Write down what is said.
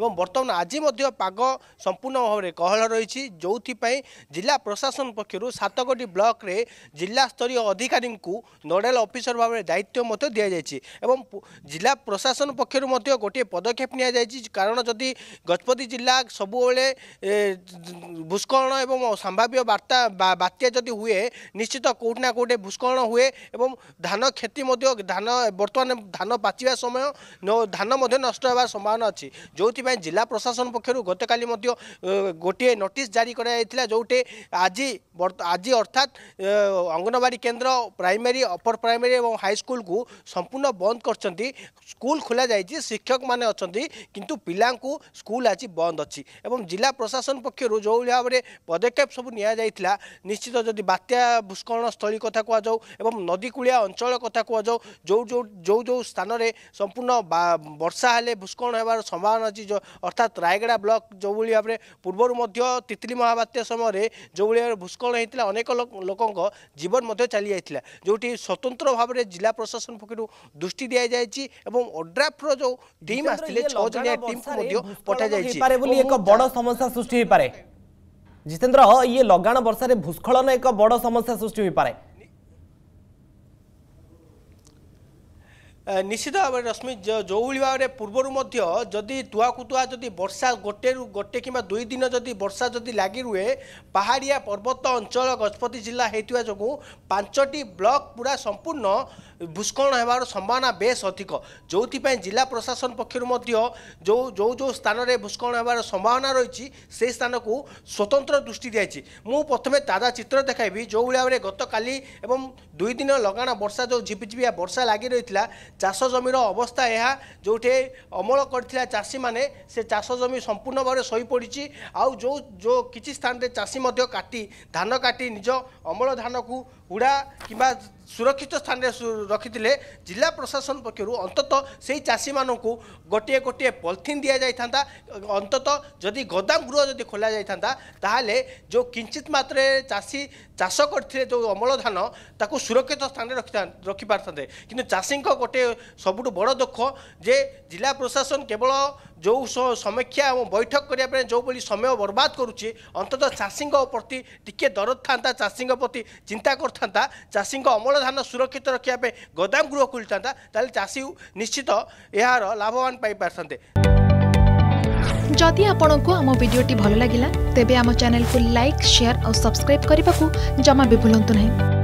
ଏବଂ ବର୍ତ୍ତମାନ ଆଜି ମଧ୍ୟ ପାଗ ସମ୍ପୂର୍ଣ୍ଣ ଭାବରେ କହଳ ରହିଛି ଯେଉଁଥିପାଇଁ ଜିଲ୍ଲା ପ୍ରଶାସନ ପକ୍ଷରୁ ସାତଗୋଟି ବ୍ଲକରେ ଜିଲ୍ଲାସ୍ତରୀୟ ଅଧିକାରୀଙ୍କୁ ନୋଡାଲ ଅଫିସର ଭାବରେ ଦାୟିତ୍ୱ ମଧ୍ୟ ଦିଆଯାଇଛି ଏବଂ ଜିଲ୍ଲା ପ୍ରଶାସନ ପକ୍ଷରୁ ମଧ୍ୟ ଗୋଟିଏ ପଦକ୍ଷେପ ନିଆଯାଇଛି କାରଣ ଯଦି ଗଜପତି ଜିଲ୍ଲା ସବୁବେଳେ ଭୂସ୍କଳନ ଏବଂ ସମ୍ଭାବ୍ୟ ବାର୍ତ୍ତା ବାତ୍ୟା ଯଦି ହୁଏ ନିଶ୍ଚିତ କେଉଁଠି ନା କେଉଁଠି ଭୂସ୍କଳନ ହୁଏ ଏବଂ ଧାନ କ୍ଷତି ମଧ୍ୟ ଧାନ ବର୍ତ୍ତମାନ ଧାନ ପାଚିବା ସମୟ ଧାନ ମଧ୍ୟ ନଷ୍ଟ ହେବାର ସମ୍ଭାବନା ଅଛି ଯେଉଁଥିପାଇଁ ପାଇଁ ଜିଲ୍ଲା ପ୍ରଶାସନ ପକ୍ଷରୁ ଗତକାଲି ମଧ୍ୟ ଗୋଟିଏ ନୋଟିସ୍ ଜାରି କରାଯାଇଥିଲା ଯେଉଁଠି ଆଜି ଆଜି ଅର୍ଥାତ୍ ଅଙ୍ଗନବାଡ଼ି କେନ୍ଦ୍ର ପ୍ରାଇମେରୀ ଅପର ପ୍ରାଇମେରୀ ଏବଂ ହାଇସ୍କୁଲକୁ ସମ୍ପୂର୍ଣ୍ଣ ବନ୍ଦ କରିଛନ୍ତି ସ୍କୁଲ ଖୋଲାଯାଇଛି ଶିକ୍ଷକମାନେ ଅଛନ୍ତି କିନ୍ତୁ ପିଲାଙ୍କୁ ସ୍କୁଲ ଆଜି ବନ୍ଦ ଅଛି ଏବଂ ଜିଲ୍ଲା ପ୍ରଶାସନ ପକ୍ଷରୁ ଯେଉଁଭଳି ଭାବରେ ପଦକ୍ଷେପ ସବୁ ନିଆଯାଇଥିଲା ନିଶ୍ଚିତ ଯଦି ବାତ୍ୟା ଭୂସ୍କଳନ ସ୍ଥଳୀ କଥା କୁହାଯାଉ ଏବଂ ନଦୀକୂଳିଆ ଅଞ୍ଚଳ କଥା କୁହାଯାଉ ଯେଉଁ ଯେଉଁ ଯେଉଁ ଯେଉଁ ସ୍ଥାନରେ ସମ୍ପୂର୍ଣ୍ଣ ବର୍ଷା ହେଲେ ଭୂସ୍କଳନ ହେବାର ସମ୍ଭାବନା ଅଛି ଅର୍ଥାତ୍ ରାୟଗଡ଼ା ବ୍ଲକ୍ ଯେଉଁଭଳି ଭାବରେ ପୂର୍ବରୁ ମଧ୍ୟ ତିତ୍ଲି ମହାବାତ୍ୟା ସମୟରେ ଯେଉଁଭଳି ଭାବରେ ଭୂସ୍ଖଳନ ହୋଇଥିଲା ଅନେକ ଲୋକଙ୍କ ଜୀବନ ମଧ୍ୟ ଚାଲିଯାଇଥିଲା ଯେଉଁଠି ସ୍ୱତନ୍ତ୍ର ଭାବରେ ଜିଲ୍ଲା ପ୍ରଶାସନ ପକ୍ଷରୁ ଦୃଷ୍ଟି ଦିଆଯାଇଛି ଏବଂ ଓଡ୍ରାଫ୍ର ଯେଉଁ ଟିମ୍ ଆସିଥିଲେ ଛଅ ଜଣିଆ ଟିମ୍କୁ ମଧ୍ୟ ପଠାଯାଇଛି ବୋଲି ଏକ ବଡ଼ ସମସ୍ୟା ସୃଷ୍ଟି ହୋଇପାରେ ଜିତେନ୍ଦ୍ର ଇଏ ଲଗାଣ ବର୍ଷାରେ ଭୂସ୍ଖଳନ ଏକ ବଡ଼ ସମସ୍ୟା ସୃଷ୍ଟି ହୋଇପାରେ ନିଶ୍ଚିତ ଭାବରେ ରଶ୍ମି ଯେଉଁଭଳି ଭାବରେ ପୂର୍ବରୁ ମଧ୍ୟ ଯଦି ତୁଆକୁ ତୁଆ ଯଦି ବର୍ଷା ଗୋଟେରୁ ଗୋଟେ କିମ୍ବା ଦୁଇ ଦିନ ଯଦି ବର୍ଷା ଯଦି ଲାଗି ରୁହେ ପାହାଡ଼ିଆ ପର୍ବତ ଅଞ୍ଚଳ ଗଜପତି ଜିଲ୍ଲା ହେଇଥିବା ଯୋଗୁଁ ପାଞ୍ଚଟି ବ୍ଲକ୍ ପୁରା ସମ୍ପୂର୍ଣ୍ଣ ଭୂସ୍କଳନ ହେବାର ସମ୍ଭାବନା ବେଶ୍ ଅଧିକ ଯେଉଁଥିପାଇଁ ଜିଲ୍ଲା ପ୍ରଶାସନ ପକ୍ଷରୁ ମଧ୍ୟ ଯେଉଁ ଯେଉଁ ଯେଉଁ ସ୍ଥାନରେ ଭୂସ୍କଳନ ହେବାର ସମ୍ଭାବନା ରହିଛି ସେହି ସ୍ଥାନକୁ ସ୍ୱତନ୍ତ୍ର ଦୃଷ୍ଟି ଦିଆଯାଇଛି ମୁଁ ପ୍ରଥମେ ତାଜା ଚିତ୍ର ଦେଖାଇବି ଯେଉଁଭଳି ଭାବରେ ଗତକାଲି ଏବଂ ଦୁଇ ଦିନ ଲଗାଣ ବର୍ଷା ଯେଉଁ ଝିପିଝିପିଆ ବର୍ଷା ଲାଗି ରହିଥିଲା ଚାଷ ଜମିର ଅବସ୍ଥା ଏହା ଯେଉଁଠି ଅମଳ କରିଥିଲା ଚାଷୀମାନେ ସେ ଚାଷ ଜମି ସମ୍ପୂର୍ଣ୍ଣ ଭାବରେ ଶୋଇପଡ଼ିଛି ଆଉ ଯେଉଁ ଯେଉଁ କିଛି ସ୍ଥାନରେ ଚାଷୀ ମଧ୍ୟ କାଟି ଧାନ କାଟି ନିଜ ଅମଳ ଧାନକୁ ଉଡ଼ା କିମ୍ବା ସୁରକ୍ଷିତ ସ୍ଥାନରେ ରଖିଥିଲେ ଜିଲ୍ଲା ପ୍ରଶାସନ ପକ୍ଷରୁ ଅନ୍ତତଃ ସେହି ଚାଷୀମାନଙ୍କୁ ଗୋଟିଏ ଗୋଟିଏ ପଲିଥିନ୍ ଦିଆଯାଇଥାନ୍ତା ଅନ୍ତତଃ ଯଦି ଗୋଦାମ ଗୃହ ଯଦି ଖୋଲାଯାଇଥାନ୍ତା ତାହେଲେ ଯେଉଁ କିଞ୍ଚିତ ମାତ୍ରାରେ ଚାଷୀ ଚାଷ କରିଥିଲେ ଯେଉଁ ଅମଳ ଧାନ ତାକୁ ସୁରକ୍ଷିତ ସ୍ଥାନରେ ରଖିଥାନ୍ତେ ରଖିପାରିଥାନ୍ତେ କିନ୍ତୁ ଚାଷୀଙ୍କ ଗୋଟିଏ ସବୁଠୁ ବଡ଼ ଦୁଃଖ ଯେ ଜିଲ୍ଲା ପ୍ରଶାସନ କେବଳ ଯେଉଁ ସମୀକ୍ଷା ଏବଂ ବୈଠକ କରିବା ପାଇଁ ଯେଉଁଭଳି ସମୟ ବର୍ବାଦ କରୁଛି ଅନ୍ତତଃ ଚାଷୀଙ୍କ ପ୍ରତି ଟିକିଏ ଦରଦ ଥାନ୍ତା ଚାଷୀଙ୍କ ପ୍ରତି ଚିନ୍ତା କରିଥାନ୍ତା ଚାଷୀଙ୍କ ଅମଳ ଧାନ ସୁରକ୍ଷିତ ରଖିବା ପାଇଁ ଗୋଦାମ ଗୃହ ଖୋଲିଥାନ୍ତା ତାହେଲେ ଚାଷୀ ନିଶ୍ଚିତ ଏହାର ଲାଭବାନ ପାଇପାରିଥାନ୍ତେ जदि आपण को आम भिडी भल लगला तेब चेल को लाइक सेयार और सब्सक्राइब करने को जमा भी भूलु ना